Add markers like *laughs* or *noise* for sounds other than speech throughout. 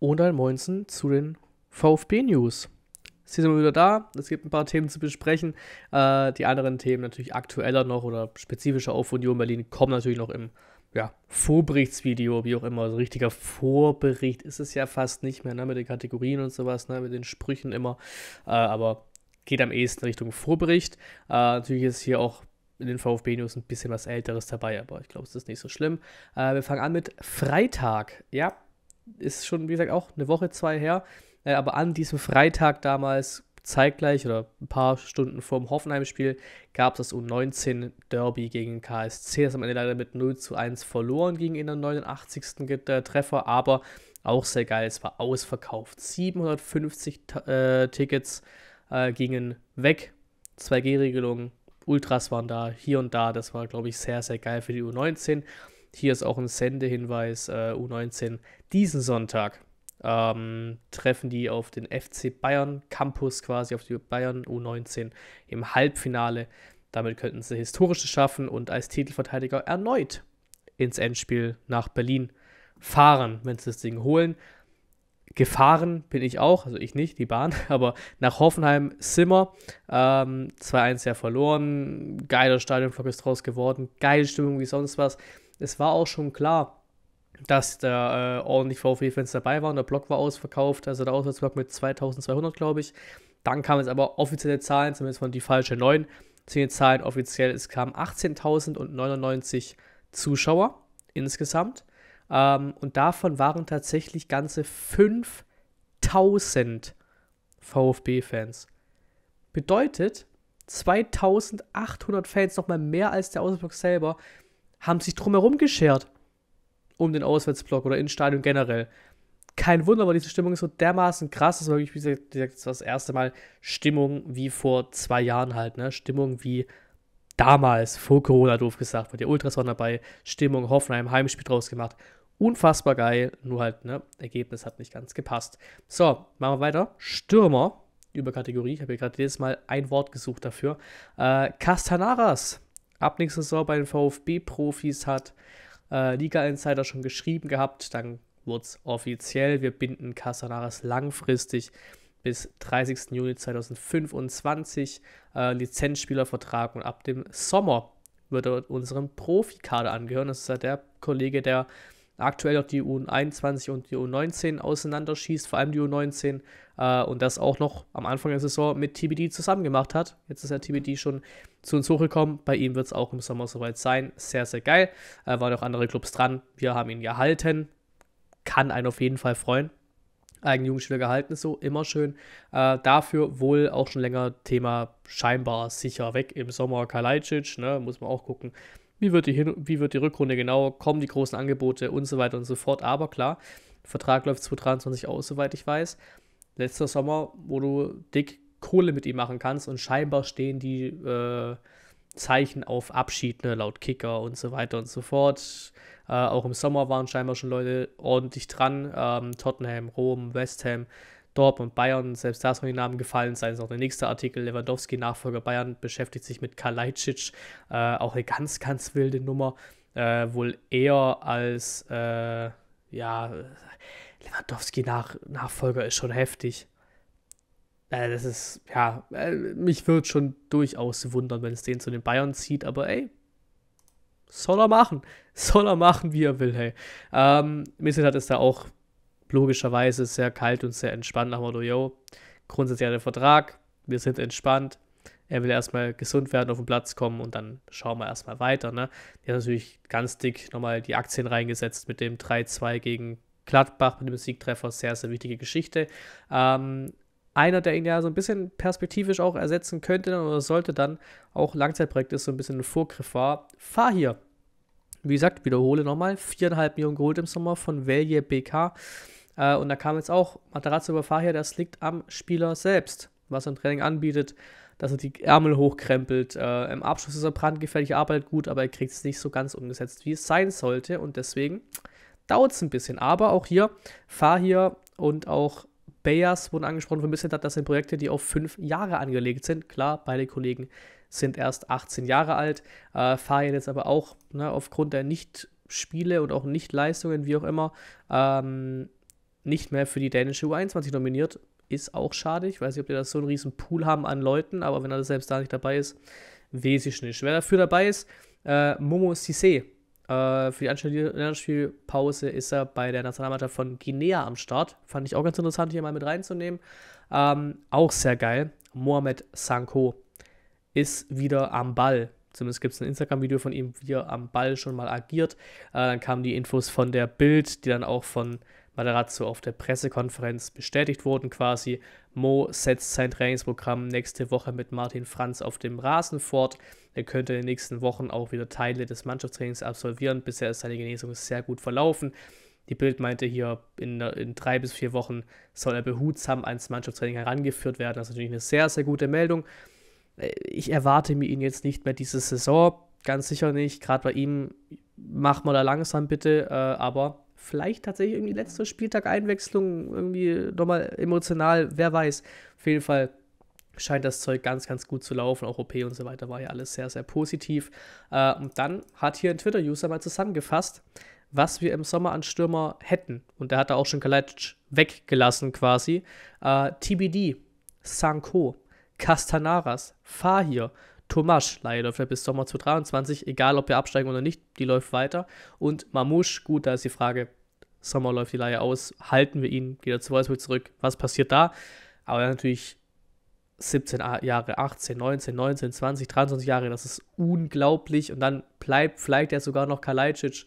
und ein Moinsen zu den VfB-News. Sie sind wieder da. Es gibt ein paar Themen zu besprechen. Äh, die anderen Themen natürlich aktueller noch oder spezifischer auf Union Berlin kommen natürlich noch im ja, Vorberichtsvideo, wie auch immer. Also richtiger Vorbericht ist es ja fast nicht mehr, ne, mit den Kategorien und sowas, ne, mit den Sprüchen immer. Äh, aber geht am ehesten Richtung Vorbericht. Äh, natürlich ist hier auch in den VfB-News ein bisschen was Älteres dabei, aber ich glaube, es ist nicht so schlimm. Äh, wir fangen an mit Freitag. Ja, ist schon, wie gesagt, auch eine Woche, zwei her. Äh, aber an diesem Freitag damals, zeitgleich oder ein paar Stunden vor dem Hoffenheim-Spiel, gab es das U19-Derby gegen KSC. Das am Ende leider mit 0 zu 1 verloren gegen in der 89. Treffer, aber auch sehr geil. Es war ausverkauft. 750 äh, Tickets äh, gingen weg. 2G-Regelung, Ultras waren da, hier und da. Das war, glaube ich, sehr, sehr geil für die U19. Hier ist auch ein Sendehinweis äh, U19. Diesen Sonntag ähm, treffen die auf den FC Bayern Campus quasi, auf die Bayern U19 im Halbfinale. Damit könnten sie Historisches schaffen und als Titelverteidiger erneut ins Endspiel nach Berlin fahren, wenn sie das Ding holen. Gefahren bin ich auch, also ich nicht, die Bahn, *laughs* aber nach Hoffenheim Simmer. Ähm, 2-1 ja verloren, geiler Stadionflug ist draus geworden, geile Stimmung wie sonst was. Es war auch schon klar, dass da äh, ordentlich VfB-Fans dabei waren. Der Block war ausverkauft, also der Auswärtsblock mit 2200, glaube ich. Dann kamen jetzt aber offizielle Zahlen, zumindest von die falsche 9. Sind Zahlen offiziell, es kamen 18.099 Zuschauer insgesamt. Ähm, und davon waren tatsächlich ganze 5000 VfB-Fans. Bedeutet, 2800 Fans, nochmal mehr als der Auswärtsblock selber, haben sich drumherum geschert. Um den Auswärtsblock oder ins Stadion generell. Kein Wunder, weil diese Stimmung ist so dermaßen krass. Das war wirklich, wie gesagt, das erste Mal Stimmung wie vor zwei Jahren halt. Ne? Stimmung wie damals, vor Corona, doof gesagt. Weil die Ultras waren dabei. Stimmung, Hoffenheim, Heimspiel draus gemacht. Unfassbar geil, nur halt, ne, Ergebnis hat nicht ganz gepasst. So, machen wir weiter. Stürmer, Überkategorie, ich habe hier gerade jedes Mal ein Wort gesucht dafür. Äh, Castanaras, ab nächster Saison bei den VfB-Profis hat äh, Liga Insider schon geschrieben gehabt, dann wurde es offiziell. Wir binden Castanaras langfristig bis 30. Juni 2025 äh, Lizenzspielervertrag und ab dem Sommer wird er unserem Profikader angehören. Das ist ja der Kollege, der aktuell auch die U21 und die U19 auseinanderschießt, vor allem die U19, äh, und das auch noch am Anfang der Saison mit TBD zusammen gemacht hat. Jetzt ist ja TBD schon zu uns hochgekommen, bei ihm wird es auch im Sommer soweit sein. Sehr, sehr geil. Äh, waren auch andere Clubs dran, wir haben ihn gehalten. Kann einen auf jeden Fall freuen. Eigenen Jugendspieler gehalten ist so, immer schön. Äh, dafür wohl auch schon länger Thema scheinbar sicher weg im Sommer Kalajdzic, ne, muss man auch gucken wie wird, die Hin wie wird die Rückrunde genau, kommen die großen Angebote und so weiter und so fort. Aber klar, Vertrag läuft 2023 aus, soweit ich weiß. Letzter Sommer, wo du dick Kohle mit ihm machen kannst und scheinbar stehen die äh, Zeichen auf Abschied, ne, laut Kicker und so weiter und so fort. Äh, auch im Sommer waren scheinbar schon Leute ordentlich dran. Ähm, Tottenham, Rom, West Ham Dortmund, Bayern, selbst da sollen die Namen gefallen sein. Das ist auch der nächste Artikel. Lewandowski, Nachfolger Bayern, beschäftigt sich mit Kalajdzic. Äh, auch eine ganz, ganz wilde Nummer. Äh, wohl eher als, äh, ja, Lewandowski nach, Nachfolger ist schon heftig. Äh, das ist, ja, äh, mich würde schon durchaus wundern, wenn es den zu den Bayern zieht, aber ey, soll er machen. *laughs* Soll er machen, wie er will, hey. Ähm, Misset hat es da auch logischerweise sehr kalt und sehr entspannt nach dem Motto, yo, grundsätzlich hat der Vertrag, wir sind entspannt, er will erstmal gesund werden, auf den Platz kommen und dann schauen wir erstmal weiter. Ne? Die haben natürlich ganz dick nochmal die Aktien reingesetzt mit dem 3-2 gegen Gladbach, mit dem Siegtreffer, sehr, sehr wichtige Geschichte. Ähm, einer, der ihn ja so ein bisschen perspektivisch auch ersetzen könnte oder sollte dann auch Langzeitprojekt ist, so ein bisschen ein Vorgriff war, fahr hier. Wie gesagt, wiederhole nochmal, 4,5 Millionen geholt im Sommer von Velje BK. Äh, und da kam jetzt auch Materazzo über Fahia, das liegt am Spieler selbst, was er im Training anbietet, dass er die Ärmel hochkrempelt. Äh, Im Abschluss ist er brandgefährlich, arbeitet gut, aber er kriegt es nicht so ganz umgesetzt, wie es sein sollte. Und deswegen dauert es ein bisschen. Aber auch hier, Fahir und auch Bayers wurden angesprochen von Missentat, das sind Projekte, die auf fünf Jahre angelegt sind. Klar, beide Kollegen sind erst 18 Jahre alt, äh, Fahir jetzt aber auch ne, aufgrund der Nicht- Spiele und auch Nicht-Leistungen, wie auch immer, ähm, nicht mehr für die dänische U21 nominiert. Ist auch schade. Ich weiß nicht, ob die da so einen riesen Pool haben an Leuten, aber wenn er selbst da nicht dabei ist, wesentlich nicht. Wer dafür dabei ist, äh, Momo Sissé. Äh, für die Anspielpause ist er bei der Nationalmannschaft von Guinea am Start. Fand ich auch ganz interessant, hier mal mit reinzunehmen. Ähm, auch sehr geil. Mohamed Sanko ist wieder am Ball. Zumindest gibt es ein Instagram-Video von ihm, wie er am Ball schon mal agiert. Äh, dann kamen die Infos von der Bild, die dann auch von weil er Materazzo auf der Pressekonferenz bestätigt wurden quasi. Mo setzt sein Trainingsprogramm nächste Woche mit Martin Franz auf dem Rasen fort. Er könnte in den nächsten Wochen auch wieder Teile des Mannschaftstrainings absolvieren. Bisher ist seine Genesung sehr gut verlaufen. Die Bild meinte hier, in, in, drei bis vier Wochen soll er behutsam ans Mannschaftstraining herangeführt werden. Das ist natürlich eine sehr, sehr gute Meldung. Äh, ich erwarte mir ihn jetzt nicht mehr diese Saison, ganz sicher nicht. Gerade bei ihm machen wir da langsam bitte, äh, aber vielleicht tatsächlich irgendwie letzte Spieltag Einwechslung, irgendwie nochmal emotional, wer weiß. Auf jeden Fall scheint das Zeug ganz, ganz gut zu laufen. Auch OP und so weiter war ja alles sehr, sehr positiv. Äh, und dann hat hier ein Twitter-User mal zusammengefasst, was wir im Sommer an Stürmer hätten. Und der hat da auch schon Kalajdzic weggelassen quasi. Äh, TBD, Sanko, Castanaras, Fahir, Tomasch leider bis Sommer 2023, egal ob wir absteigen oder nicht, die läuft weiter. Und Mamouche, gut, da ist die Frage, Sommer läuft die Laie aus, halten wir ihn, geht er zu Wolfsburg zurück, was passiert da? Aber natürlich 17 Jahre, 18, 19, 19, 20, 23 Jahre, das ist unglaublich. Und dann bleibt vielleicht ja sogar noch Kalajdzic,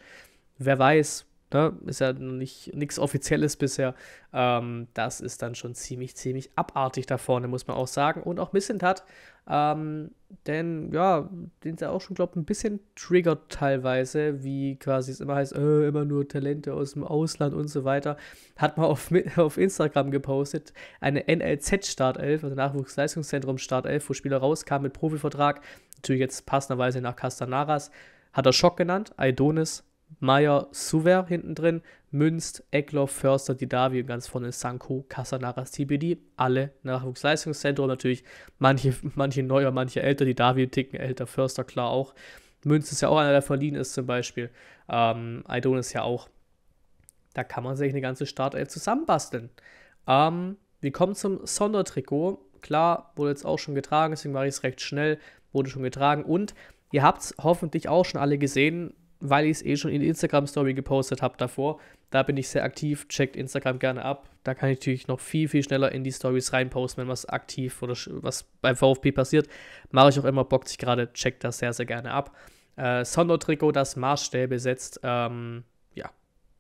wer weiß, ne, ist ja nichts Offizielles bisher. Ähm, das ist dann schon ziemlich, ziemlich abartig da vorne, muss man auch sagen. Und auch Missint hat, ähm, denn ja, den ist ja auch schon, glaube ich, ein bisschen triggert teilweise, wie quasi es immer heißt, äh, immer nur Talente aus dem Ausland und so weiter. Hat man auf, *laughs* auf Instagram gepostet, eine NLZ-Startelf, also Nachwuchsleistungszentrum-Startelf, wo Spieler rauskamen mit Profivertrag, natürlich jetzt passenderweise nach Castanaras, hat er Schock genannt, Aidonis, Meyer, Suver hinten drin, Münst, Eckloff, Förster, Didavi und ganz vorne Sanko, Casanara, CBD. Alle Nachwuchsleistungszentrum natürlich. Manche, *laughs* manche neuer, manche älter. Didavi ticken älter, Förster klar auch. Münz ist ja auch einer, der verliehen ist zum Beispiel. Ähm, Aidon ist ja auch. Da kann man sich eine ganze Startelf zusammenbasteln. Ähm, wir kommen zum Sondertrikot. Klar, wurde jetzt auch schon getragen, deswegen mache ich es recht schnell. Wurde schon getragen und Ihr habt es hoffentlich auch schon alle gesehen weil ich es eh schon in Instagram-Story gepostet habe davor. Da bin ich sehr aktiv, checkt Instagram gerne ab. Da kann ich natürlich noch viel, viel schneller in die Stories reinposten, wenn was aktiv oder was beim VfB passiert. Mache ich auch immer, bockt sich gerade, checkt das sehr, sehr gerne ab. Äh, Sondertrikot, das Maßstäbe setzt. Ähm, ja,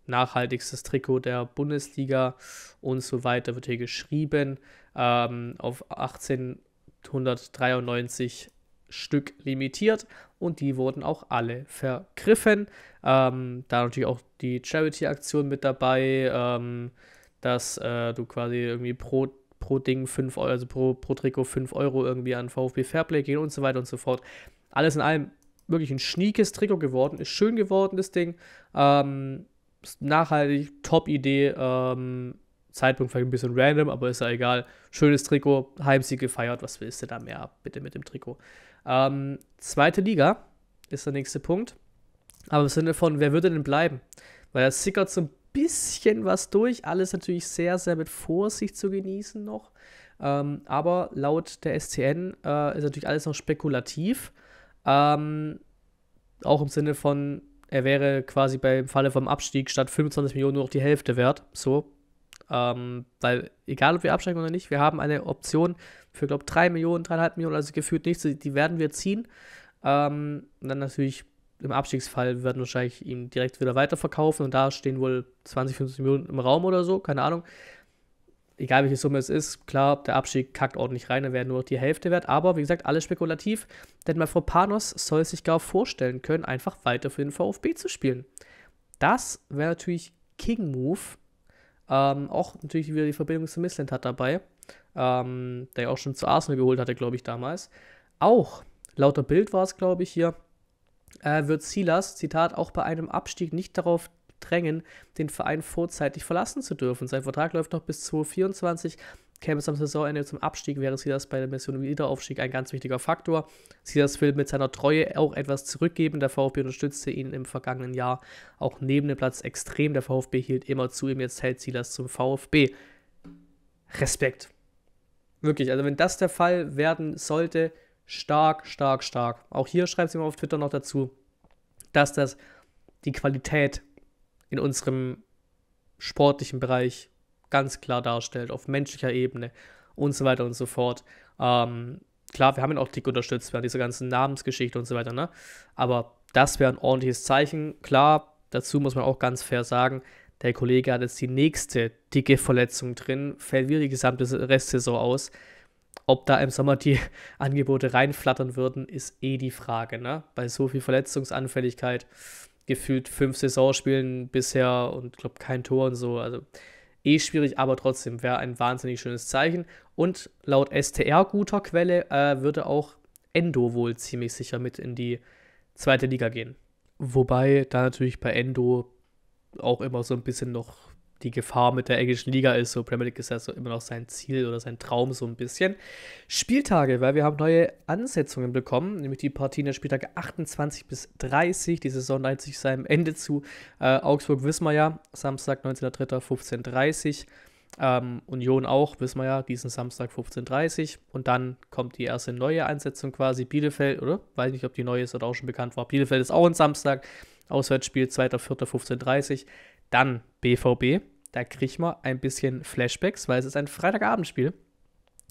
nachhaltigstes Trikot der Bundesliga und so weiter wird hier geschrieben. Ähm, auf 1893 Stück limitiert und die wurden auch alle vergriffen. Ähm, da natürlich auch die Charity-Aktion mit dabei, ähm, dass äh, du quasi irgendwie pro, pro Ding 5 Euro, also pro, pro Trikot 5 Euro irgendwie an VfB Fairplay gehen und so weiter und so fort. Alles in allem wirklich ein schniekes Trikot geworden, ist schön geworden, das Ding. Ähm, nachhaltig, top Idee. Ähm, Zeitpunkt vielleicht ein bisschen random, aber ist ja egal. Schönes Trikot, Heimsieg gefeiert, was willst du da mehr ab, bitte mit dem Trikot? Ähm, zweite Liga ist der nächste Punkt. Aber im Sinne von, wer würde denn bleiben? Weil er sickert so ein bisschen was durch. Alles natürlich sehr, sehr mit Vorsicht zu genießen noch. Ähm, aber laut der SCN äh, ist natürlich alles noch spekulativ. Ähm, auch im Sinne von, er wäre quasi beim Falle vom Abstieg statt 25 Millionen nur noch die Hälfte wert. So, ähm, weil egal, ob wir absteigen oder nicht, wir haben eine Option für, glaube ich, 3 Millionen, 3,5 Millionen, also gefühlt nichts, die werden wir ziehen. Ähm, und dann natürlich im Abstiegsfall werden wir wahrscheinlich ihn direkt wieder weiterverkaufen und da stehen wohl 20, 50 Millionen im Raum oder so, keine Ahnung. Egal welche Summe es ist, klar, der Abstieg kackt ordentlich rein, dann wäre nur die Hälfte wert, aber wie gesagt, alles spekulativ, denn Mafropanos soll sich gar vorstellen können, einfach weiter für den VfB zu spielen. Das wäre natürlich King Move ähm, auch natürlich wieder die Verbindung zu Missland hat dabei, ähm, der ja auch schon zu Arsenal geholt hatte, glaube ich, damals. Auch, lauter Bild war es, glaube ich, hier, äh, wird Silas, Zitat, auch bei einem Abstieg nicht darauf drängen, den Verein vorzeitig verlassen zu dürfen. Sein Vertrag läuft noch bis 2024 käme es am Saisonende zum Abstieg, wäre Silas bei der Mission Wiederaufstieg ein ganz wichtiger Faktor. Silas will mit seiner Treue auch etwas zurückgeben. Der VfB unterstützte ihn im vergangenen Jahr auch neben dem Platz extrem. Der VfB hielt immer zu ihm, jetzt hält Silas zum VfB. Respekt. Wirklich, also wenn das der Fall werden sollte, stark, stark, stark. Auch hier schreibt sie mal auf Twitter noch dazu, dass das die Qualität in unserem sportlichen Bereich ganz klar darstellt, auf menschlicher Ebene und so weiter und so fort. Ähm, klar, wir haben ihn auch dick unterstützt während dieser ganzen Namensgeschichte und so weiter, ne? Aber das wäre ein ordentliches Zeichen. Klar, dazu muss man auch ganz fair sagen, der Kollege hat jetzt die nächste dicke Verletzung drin, fällt wieder die gesamte Restsaison aus. Ob da im Sommer die *laughs* Angebote reinflattern würden, ist eh die Frage. Ne? Bei so viel Verletzungsanfälligkeit, gefühlt fünf Saisonspielen bisher und ich glaube kein Tor und so. Also eh schwierig, aber trotzdem wäre ein wahnsinnig schönes Zeichen. Und laut STR guter Quelle äh, würde auch Endo wohl ziemlich sicher mit in die zweite Liga gehen. Wobei da natürlich bei Endo auch immer so ein bisschen noch die Gefahr mit der englischen Liga ist. So Premier League ist ja so immer noch sein Ziel oder sein Traum so ein bisschen. Spieltage, weil wir haben neue Ansetzungen bekommen, nämlich die Partien der Spieltage 28 bis 30. Die Saison neigt sich seinem Ende zu. Äh, Augsburg wissen wir ja, Samstag 19.03.15.30 Uhr. Ähm, Union auch, wissen wir ja, diesen Samstag 15.30 Uhr. Und dann kommt die erste neue Einsetzung quasi. Bielefeld, oder? Weiß nicht, ob die neue ist oder auch schon bekannt war. Bielefeld ist auch ein Samstag. Auswärtsspiel 2.4.15.30 Uhr. Dann BVB. Da kriegt man ein bisschen Flashbacks, weil es ist ein Freitagabendspiel.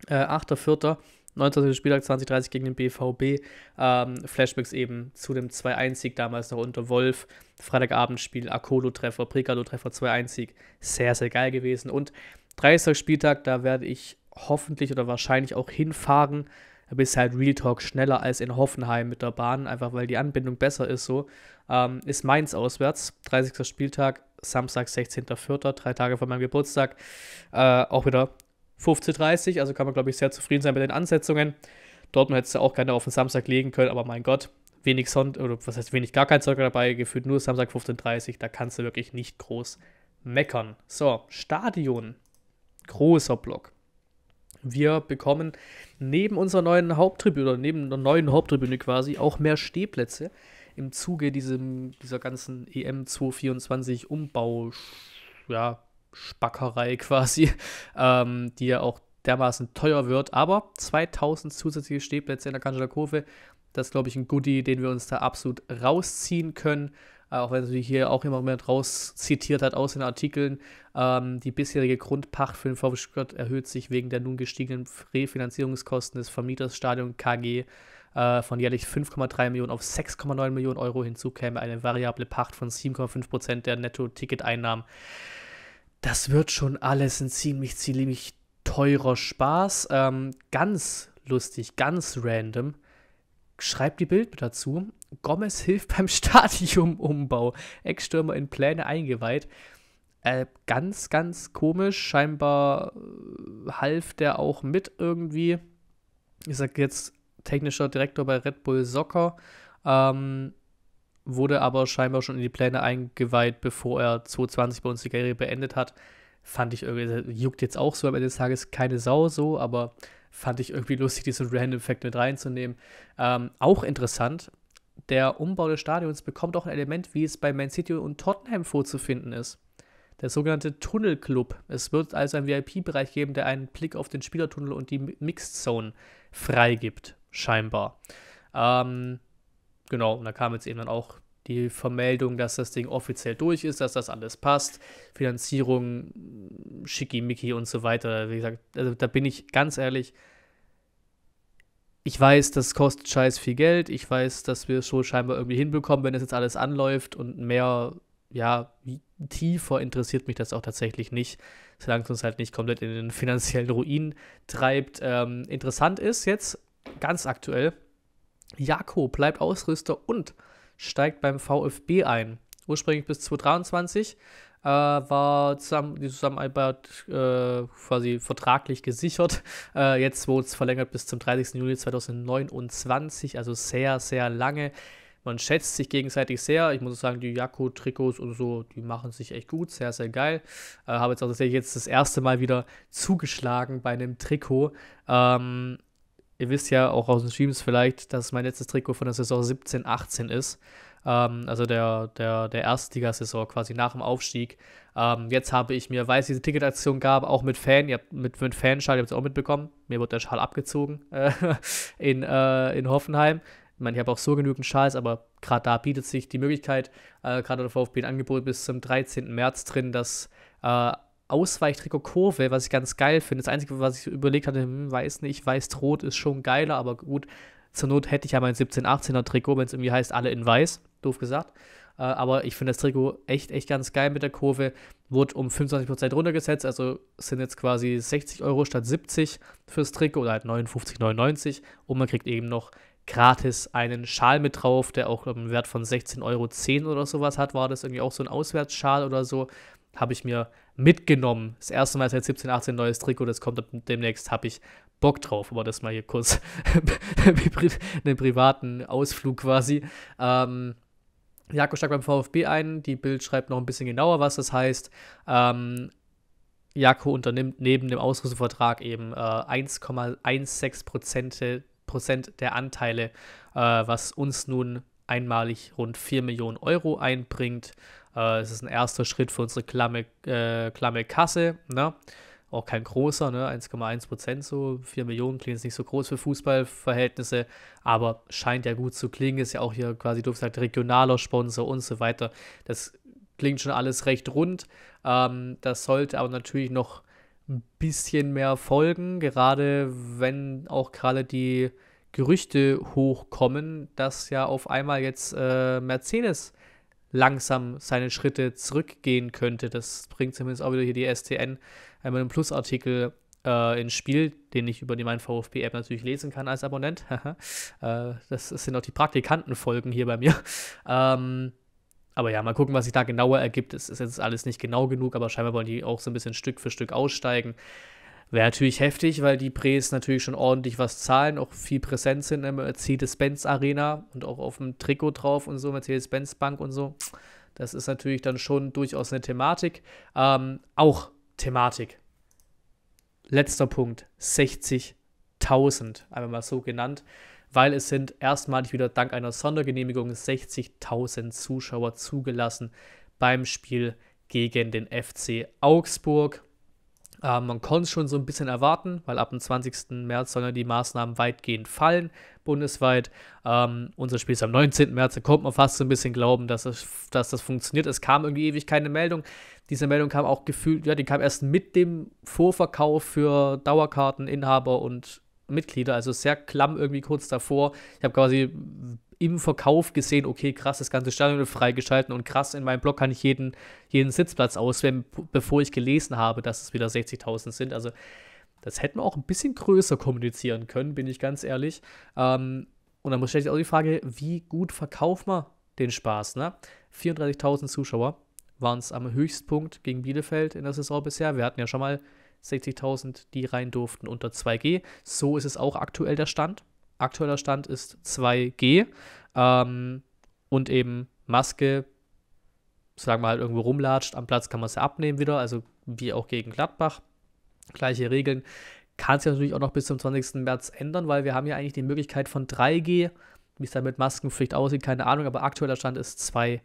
Äh, 8.4. 19. Spieltag 2030 gegen den BVB. Ähm, Flashbacks eben zu dem 2-1-Sieg damals noch unter Wolf. Freitagabendspiel, Akolo-Treffer, Prikalo-Treffer, 2-1-Sieg. Sehr, sehr geil gewesen. Und 30. Spieltag, da werde ich hoffentlich oder wahrscheinlich auch hinfahren. Da bist halt Real Talk schneller als in Hoffenheim mit der Bahn, einfach weil die Anbindung besser ist so ähm, ist Mainz auswärts. 30. Spieltag, Samstag, 16.04., drei Tage vor meinem Geburtstag. Äh, auch wieder 15.30, also kann man, glaube ich, sehr zufrieden sein mit den Ansetzungen. Dortmund hätte es auch gerne auf den Samstag legen können, aber mein Gott, wenig Sonntag, oder was heißt wenig, gar kein Zeug dabei, gefühlt nur Samstag 15.30, da kannst du wirklich nicht groß meckern. So, Stadion. Großer Block. Wir bekommen neben unserer neuen Haupttribüne, oder neben der neuen Haupttribüne quasi, auch mehr Stehplätze im Zuge diesem, dieser ganzen EM 224 Umbau, ja, Spackerei *laughs* quasi, ähm, die ja auch dermaßen teuer wird. Aber 2000 zusätzliche Stehplätze in der Kanzler Kurve, das glaube ich, ein Goodie, den wir uns da absolut rausziehen können. Äh, auch wenn natürlich hier auch immer mehr draus zitiert hat aus den Artikeln. Ähm, die bisherige Grundpacht für den VfB Stuttgart erhöht sich wegen der nun gestiegenen Refinanzierungskosten des Vermieters Stadion KG äh, von jährlich 5,3 Millionen auf 6,9 Millionen Euro. hinzukäme, eine variable Pacht von 7,5 Prozent der netto ticket einnahmen Das wird schon alles ein ziemlich, ziemlich teurer Spaß. Ähm, ganz lustig, ganz random. Schreibt die Bild dazu. Gomez hilft beim *laughs* Stadionumbau. Eckstürmer in Pläne eingeweiht. Äh, ganz, ganz komisch. Scheinbar äh, half der auch mit irgendwie. Ich sag jetzt technischer Direktor bei Red Bull Soccer, ähm, wurde aber scheinbar schon in die Pläne eingeweiht, bevor er 2020 bei uns die Karriere beendet hat. Fand ich irgendwie, also, juckt jetzt auch so am Ende des Tages keine Sau so, aber fand ich irgendwie lustig, diesen Random Fact mit reinzunehmen. Ähm, auch interessant, der Umbau des Stadions bekommt auch ein Element, wie es bei Man City und Tottenham vorzufinden ist. Der sogenannte Tunnelclub. Es wird also einen VIP-Bereich geben, der einen Blick auf den Spielertunnel und die Mixed Zone freigibt scheinbar. Ähm, genau, und da kam jetzt eben dann auch die Vermeldung, dass das Ding offiziell durch ist, dass das alles passt. Finanzierung, Schickimicki und so weiter. Wie gesagt, also da bin ich ganz ehrlich. Ich weiß, das kostet scheiß viel Geld. Ich weiß, dass wir es so scheinbar irgendwie hinbekommen, wenn es jetzt alles anläuft und mehr, ja, tiefer interessiert mich das auch tatsächlich nicht, solange es uns halt nicht komplett in den finanziellen Ruin treibt. Ähm, interessant ist jetzt, ganz aktuell. Jako bleibt Ausrüster und steigt beim VfB ein. Ursprünglich bis 2023 äh, war zusammen, die Zusammenarbeit äh, quasi vertraglich gesichert. Äh, jetzt wurde es verlängert bis zum 30. Juli 2029, also sehr, sehr lange. Man schätzt sich gegenseitig sehr. Ich muss sagen, die jako trikots und so, die machen sich echt gut, sehr, sehr geil. Äh, habe jetzt auch tatsächlich jetzt das erste Mal wieder zugeschlagen bei einem Trikot. Ähm, Ihr wisst ja auch aus den Streams vielleicht, dass mein letztes Trikot von der Saison 17, 18 ist. Ähm, also der, der, der Erstligasaison quasi nach dem Aufstieg. Ähm, jetzt habe ich mir, weil es diese Ticketaktion gab, auch mit Fan, ihr habt mit, mit Fanschal, ihr habt es auch mitbekommen, mir wurde der Schal abgezogen äh, *laughs* in, äh, in Hoffenheim. Ich meine, ich habe auch so genügend Schals, aber gerade da bietet sich die Möglichkeit, äh, gerade der VfB ein Angebot bis zum 13. März drin, dass äh, Ausweichtrikot Kurve, was ich ganz geil finde. Das Einzige, was ich überlegt hatte, hm, weiß nicht, weiß-rot ist schon geiler, aber gut, zur Not hätte ich ja mein 17-18er Trikot, wenn es irgendwie heißt, alle in weiß, doof gesagt. Äh, aber ich finde das Trikot echt, echt ganz geil mit der Kurve. Wurde um 25% runtergesetzt, also sind jetzt quasi 60 Euro statt 70 fürs Trikot oder halt 59,99 und man kriegt eben noch gratis einen Schal mit drauf, der auch einen Wert von 16,10 Euro oder sowas hat, war das irgendwie auch so ein Auswärtsschal oder so. Habe ich mir mitgenommen. Das erste Mal seit 17, 18 neues Trikot, das kommt demnächst, habe ich Bock drauf, aber das mal hier kurz *laughs* einen privaten Ausflug quasi. Ähm, Jakob steigt beim VfB ein, die Bild schreibt noch ein bisschen genauer, was das heißt. Ähm, Jako unternimmt neben dem Ausrüstungsvertrag eben äh, 1,16 der Anteile, äh, was uns nun einmalig rund 4 Millionen Euro einbringt. Äh, es ist ein erster Schritt für unsere klamme, äh, klamme Kasse. Ne? Auch kein großer, ne? 1,1 Prozent so. 4 Millionen klingt jetzt nicht so groß für Fußballverhältnisse, aber scheint ja gut zu klingen. Ist ja auch hier quasi, du gesagt, halt regionaler Sponsor und so weiter. Das klingt schon alles recht rund. Ähm, das sollte aber natürlich noch ein bisschen mehr folgen, gerade wenn auch gerade die Gerüchte hochkommen, dass ja auf einmal jetzt äh, Mercedes langsam seine Schritte zurückgehen könnte. Das bringt zumindest auch wieder hier die STN einmal einen Plusartikel äh, ins Spiel, den ich über die Mein VfB-App natürlich lesen kann als Abonnent. *laughs* Äh, das sind auch die Praktikantenfolgen hier bei mir. Ähm, aber ja, mal gucken, was sich da genauer ergibt. Es ist jetzt alles nicht genau genug, aber scheinbar wollen die auch so ein bisschen Stück für Stück aussteigen. Wäre natürlich heftig, weil die Pres natürlich schon ordentlich was zahlen, auch viel präsent sind in ne? der Mercedes-Benz Arena und auch auf dem Trikot drauf und so, Mercedes-Benz Bank und so. Das ist natürlich dann schon durchaus eine Thematik. Ähm, auch Thematik. Letzter Punkt, 60.000, einfach mal so genannt, weil es sind erstmalig wieder dank einer Sondergenehmigung 60.000 Zuschauer zugelassen beim Spiel gegen den FC Augsburg. Äh, man konnte es schon so ein bisschen erwarten, weil ab dem 20. März sollen ja die Maßnahmen weitgehend fallen, bundesweit. Ähm, unser Spiel ist am 19. März, da konnte man fast so ein bisschen glauben, dass, es, dass das funktioniert. Es kam irgendwie ewig keine Meldung. Diese Meldung kam auch gefühlt, ja, die kam erst mit dem Vorverkauf für Dauerkarteninhaber und Mitglieder, also sehr klamm irgendwie kurz davor. Ich habe quasi im Verkauf gesehen, okay, krass, das ganze Stadion wird freigeschalten und krass, in meinem Blog kann ich jeden, jeden Sitzplatz auswählen, bevor ich gelesen habe, dass es wieder 60.000 sind. Also das hätten wir auch ein bisschen größer kommunizieren können, bin ich ganz ehrlich. Ähm, und dann stellt sich auch die Frage, wie gut verkauft man den Spaß? Ne? 34.000 Zuschauer waren es am Höchstpunkt gegen Bielefeld in der Saison bisher. Wir hatten ja schon mal 60.000, die rein durften unter 2G. So ist es auch aktuell der Stand aktueller Stand ist 2G ähm, und eben Maske, sagen wir halt irgendwo rumlatscht, am Platz kann man es ja abnehmen wieder, also wie auch gegen Gladbach. Gleiche Regeln. Kann sich natürlich auch noch bis zum 20. März ändern, weil wir haben ja eigentlich die Möglichkeit von 3G, wie es da mit Maskenpflicht aussieht, keine Ahnung, aber aktueller Stand ist 2G.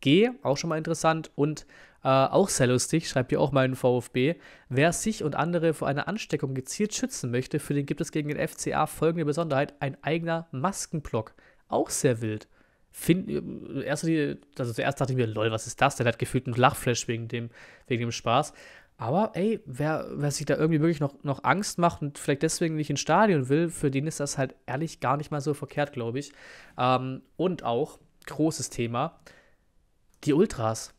G, auch schon mal interessant. Und äh, auch sehr lustig, schreibt hier auch mal mein VfB. Wer sich und andere vor einer Ansteckung gezielt schützen möchte, für den gibt es gegen den FCA folgende Besonderheit: ein eigener Maskenblock. Auch sehr wild. Find, äh, erst, also zuerst dachte ich mir, lol, was ist das? Der hat gefühlt einen Lachflash wegen dem, wegen dem Spaß. Aber ey, wer, wer sich da irgendwie wirklich noch, noch Angst macht und vielleicht deswegen nicht ins Stadion will, für den ist das halt ehrlich gar nicht mal so verkehrt, glaube ich. Ähm, und auch, großes Thema, die Ultras.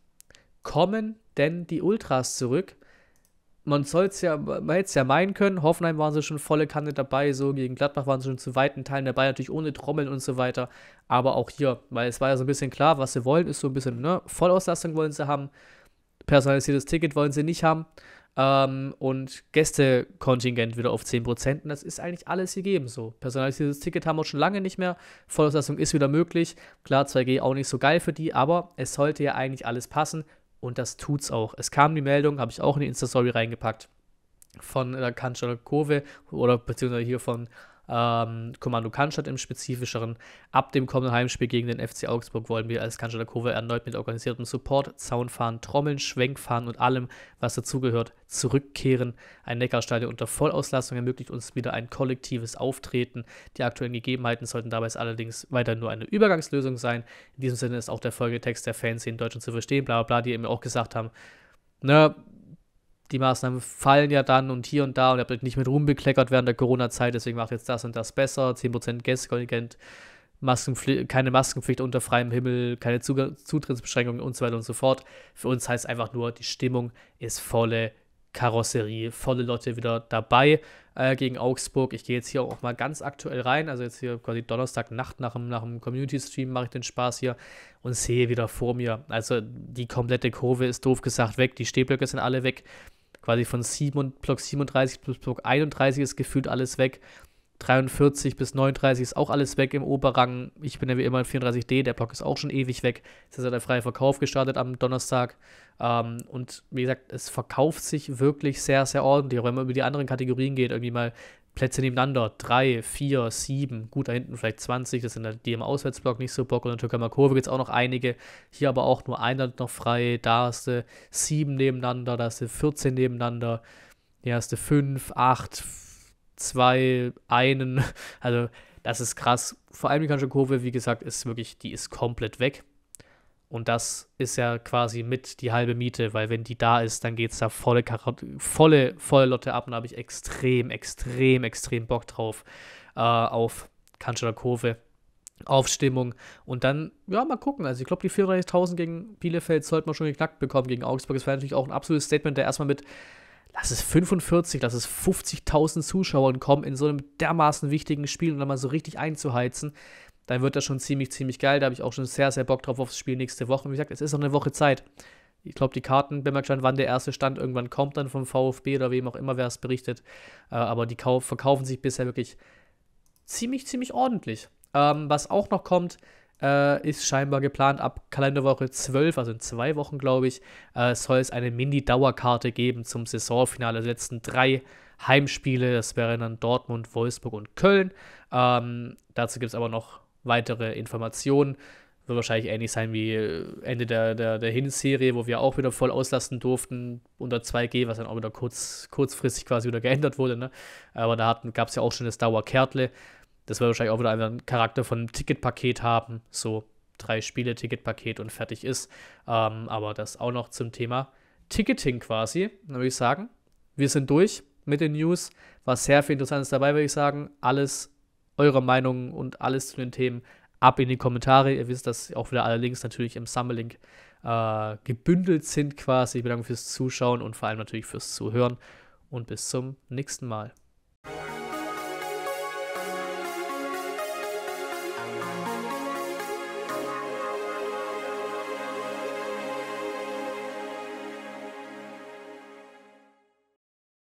Kommen denn die Ultras zurück? Man soll's ja, man hätte es ja meinen können, Hoffenheim waren sie schon volle Kanne dabei, so gegen Gladbach waren sie schon zu weiten Teilen dabei, natürlich ohne Trommeln und so weiter. Aber auch hier, weil es war ja so ein bisschen klar, was sie wollen, ist so ein bisschen, ne, Vollauslastung wollen sie haben, personalisiertes Ticket wollen sie nicht haben. Ähm, und Gästekontingent wieder auf 10%. Und das ist eigentlich alles gegeben so. Personalisiertes Ticket haben wir schon lange nicht mehr. Vollauslastung ist wieder möglich. Klar, 2G auch nicht so geil für die, aber es sollte ja eigentlich alles passen. Und das tut's auch. Es kam die Meldung, habe ich auch in die Insta-Story reingepackt, von der Kanzler Kurve oder beziehungsweise hier von ähm, Kommando Cannstatt im Spezifischeren. Ab dem kommenden Heimspiel gegen den FC Augsburg wollen wir als Cannstatter Kurve erneut mit organisiertem Support, Zaunfahren, Trommeln, Schwenkfahren und allem, was dazugehört, zurückkehren. Ein Neckarstadion unter Vollauslastung ermöglicht uns wieder ein kollektives Auftreten. Die aktuellen Gegebenheiten sollten dabei allerdings weiter nur eine Übergangslösung sein. In diesem Sinne ist auch der Folgetext der Fans in Deutschland zu verstehen, bla bla, die eben auch gesagt haben, na, die Maßnahmen fallen ja dann und hier und da und ihr habt euch nicht mit rumbekleckert während der Corona-Zeit, deswegen macht jetzt das und das besser, 10% Gästekontingent, Maskenpflicht, keine Maskenpflicht unter freiem Himmel, keine Zug Zutrittsbeschränkungen und so weiter und so fort. Für uns heißt einfach nur, die Stimmung ist volle Karosserie, volle Leute wieder dabei äh, gegen Augsburg. Ich gehe jetzt hier auch mal ganz aktuell rein, also jetzt hier quasi Donnerstagnacht nach dem, nach dem Community-Stream mache ich den Spaß hier und sehe wieder vor mir, also die komplette Kurve ist doof gesagt weg, die Stehblöcke sind alle weg, quasi von 7, Block 37 bis Block 31 ist gefühlt alles weg. 43 bis 39 ist auch alles weg im Oberrang. Ich bin ja wie immer in 34D, der Block ist auch schon ewig weg. Jetzt ist ja halt der freie Verkauf gestartet am Donnerstag. Ähm, und wie gesagt, es verkauft sich wirklich sehr, sehr ordentlich. Auch wenn man über die anderen Kategorien geht, irgendwie mal Plätze nebeneinander, 3, 4, 7, gut da hinten vielleicht 20, das sind die im Auswärtsblock nicht so Bock. Und in Türkei Kurve gibt es auch noch einige, hier aber auch nur einer noch frei, da hast du 7 nebeneinander, da hast du 14 nebeneinander, hier hast du 5, 8, 2, einen, *laughs* also das ist krass. Vor allem die Kantsche Kurve, wie gesagt, ist wirklich, die ist komplett weg. Und das ist ja quasi mit die halbe Miete, weil wenn die da ist, dann geht es da volle, Karot volle, volle Lotte ab und da habe ich extrem, extrem, extrem Bock drauf äh, auf Kanschler Kurve. Auf Stimmung und dann, ja, mal gucken. Also, ich glaube, die 34.000 gegen Bielefeld sollte man schon geknackt bekommen gegen Augsburg. Das wäre natürlich auch ein absolutes Statement, der erstmal mit lass es 45, lass es 50.000 Zuschauern kommen in so einem dermaßen wichtigen Spiel und dann mal so richtig einzuheizen dann wird das schon ziemlich, ziemlich geil. Da habe ich auch schon sehr, sehr Bock drauf aufs Spiel nächste Woche. wie gesagt, es ist noch eine Woche Zeit. Ich glaube, die Karten, bin mal gespannt, wann der erste Stand irgendwann kommt, dann vom VfB oder wem auch immer, wer es berichtet. Äh, aber die verkaufen sich bisher wirklich ziemlich, ziemlich ordentlich. Ähm, was auch noch kommt, äh, ist scheinbar geplant, ab Kalenderwoche 12, also in zwei Wochen, glaube ich, äh, soll es eine Mini-Dauerkarte geben zum Saisonfinale also der letzten drei Heimspiele. Das wären dann Dortmund, Wolfsburg und Köln. Ähm, dazu gibt es aber noch weitere Informationen. Wird wahrscheinlich ähnlich sein wie äh, Ende der, der, der Hinserie, wo wir auch wieder voll auslasten durften unter 2G, was dann auch wieder kurz, kurzfristig quasi wieder geändert wurde. Ne? Aber da gab es ja auch schon das Dauerkärtle. Das wird wahrscheinlich auch wieder einen Charakter von einem Ticketpaket haben. So drei Spiele, Ticketpaket und fertig ist. Ähm, aber das auch noch zum Thema Ticketing quasi. Dann würde ich sagen, wir sind durch mit den News. War sehr viel Interessantes dabei, würde ich sagen. Alles eure Meinung und alles zu den Themen ab in die Kommentare. Ihr wisst, dass auch wieder alle Links natürlich im Summerlink äh, gebündelt sind quasi. Ich bedanke mich fürs Zuschauen und vor allem natürlich fürs Zuhören und bis zum nächsten Mal.